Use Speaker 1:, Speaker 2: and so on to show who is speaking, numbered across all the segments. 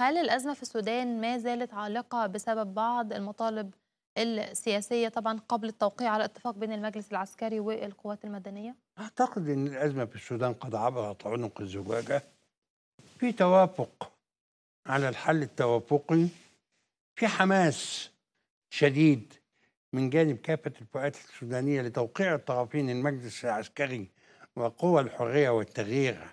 Speaker 1: هل الأزمة في السودان ما زالت عالقة بسبب بعض المطالب السياسية طبعا قبل التوقيع على اتفاق بين المجلس العسكري والقوات المدنية؟ أعتقد أن الأزمة في السودان قد عبرت عنق الزجاجة في توافق على الحل التوافقي في حماس شديد من جانب كافة الفئات السودانية لتوقيع الطرفين المجلس العسكري وقوى الحرية والتغيير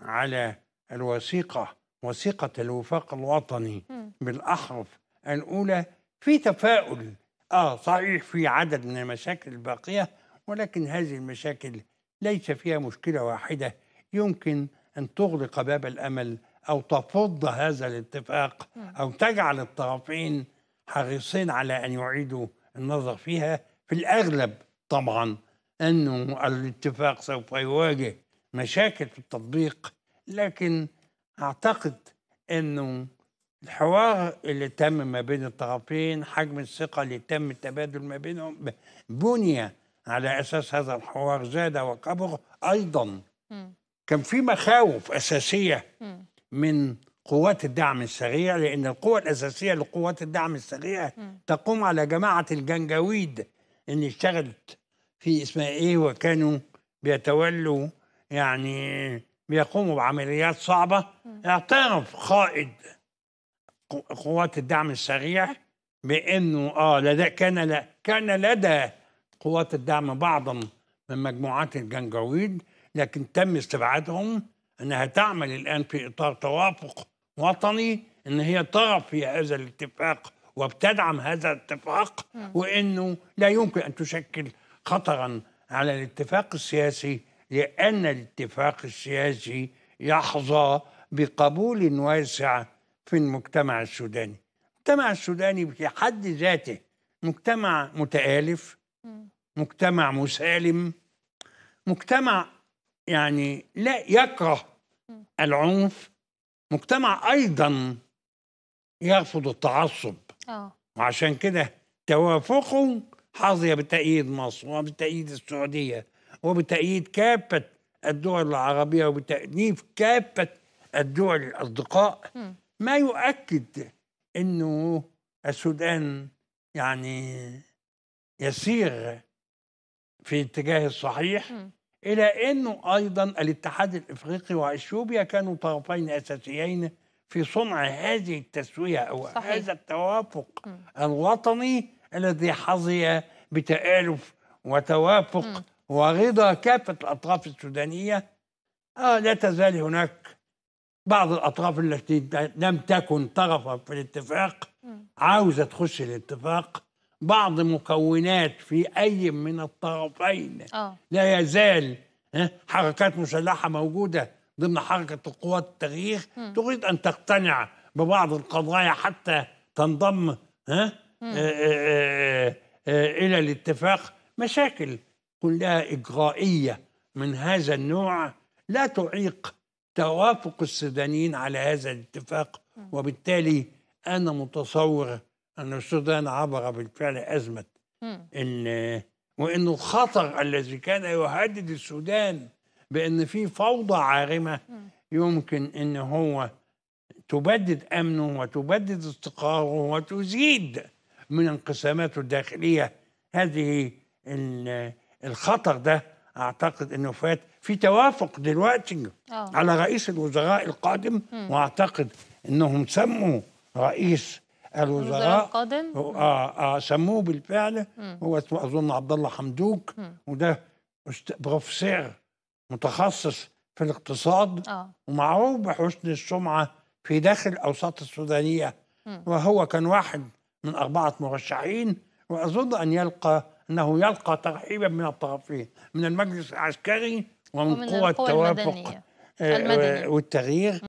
Speaker 1: على الوثيقة وثيقة الوفاق الوطني بالأحرف الأولى في تفاؤل آه صحيح في عدد من المشاكل الباقية ولكن هذه المشاكل ليس فيها مشكلة واحدة يمكن أن تغلق باب الأمل أو تفض هذا الاتفاق أو تجعل الطرفين حريصين على أن يعيدوا النظر فيها في الأغلب طبعا أنه الاتفاق سوف يواجه مشاكل في التطبيق لكن اعتقد انه الحوار اللي تم ما بين الطرفين حجم الثقة اللي تم التبادل ما بينهم بني على أساس هذا الحوار زاد وكبر أيضا م. كان في مخاوف أساسية م. من قوات الدعم السريع لأن القوة الأساسية لقوات الدعم السريع م. تقوم على جماعة الجنجويد اللي اشتغلت في اسمها إيه وكانوا بيتولوا يعني بيقوموا بعمليات صعبة اعترف قائد قوات الدعم السريع بانه اه لدى كان لا كان لدى قوات الدعم بعضا من مجموعات الجنجاويد لكن تم استبعادهم انها تعمل الان في اطار توافق وطني ان هي طرف في هذا الاتفاق وبتدعم هذا الاتفاق وانه لا يمكن ان تشكل خطرا على الاتفاق السياسي لان الاتفاق السياسي يحظى بقبول واسع في المجتمع السوداني المجتمع السوداني في حد ذاته مجتمع متآلف مجتمع مسالم مجتمع يعني لا يكره العنف مجتمع أيضا يرفض التعصب أوه. وعشان كده توافقه حظي بتأييد مصر وبتأييد السعودية وبتأييد كافة الدول العربية وبتأنيف كافة الدول الأصدقاء ما يؤكد أنه السودان يعني يسير في اتجاه الصحيح إلى أنه أيضا الاتحاد الإفريقي وأثيوبيا كانوا طرفين أساسيين في صنع هذه التسوية أو صحيح. هذا التوافق م. الوطني الذي حظي بتآلف وتوافق م. ورضا كافة الأطراف السودانية آه لا تزال هناك بعض الأطراف التي لم تكن طرفا في الاتفاق عاوزة تخش الاتفاق بعض مكونات في أي من الطرفين آه. لا يزال حركات مسلحة موجودة ضمن حركة القوات التغيير تريد أن تقتنع ببعض القضايا حتى تنضم ها آه، آه، إلى الاتفاق مشاكل كلها إجرائية من هذا النوع لا تعيق توافق السودانيين على هذا الاتفاق وبالتالي انا متصور ان السودان عبر بالفعل ازمه ان وانه الخطر الذي كان يهدد السودان بان في فوضى عارمه يمكن ان هو تبدد امنه وتبدد استقراره وتزيد من انقساماته الداخليه هذه الخطر ده اعتقد انه فات في توافق دلوقتي أوه. على رئيس الوزراء القادم م. واعتقد انهم سموا رئيس الوزراء القادم آه آه سموه بالفعل م. هو اسمه اظن عبد الله حمدوك م. وده بروفيسور متخصص في الاقتصاد أوه. ومعروف بحسن السمعه في داخل الاوساط السودانيه م. وهو كان واحد من اربعه مرشحين واظن ان يلقى أنه يلقى ترحيبا من الطرفين من المجلس العسكري ومن, ومن قوى التوافق المدنية. آه، المدنية. والتغيير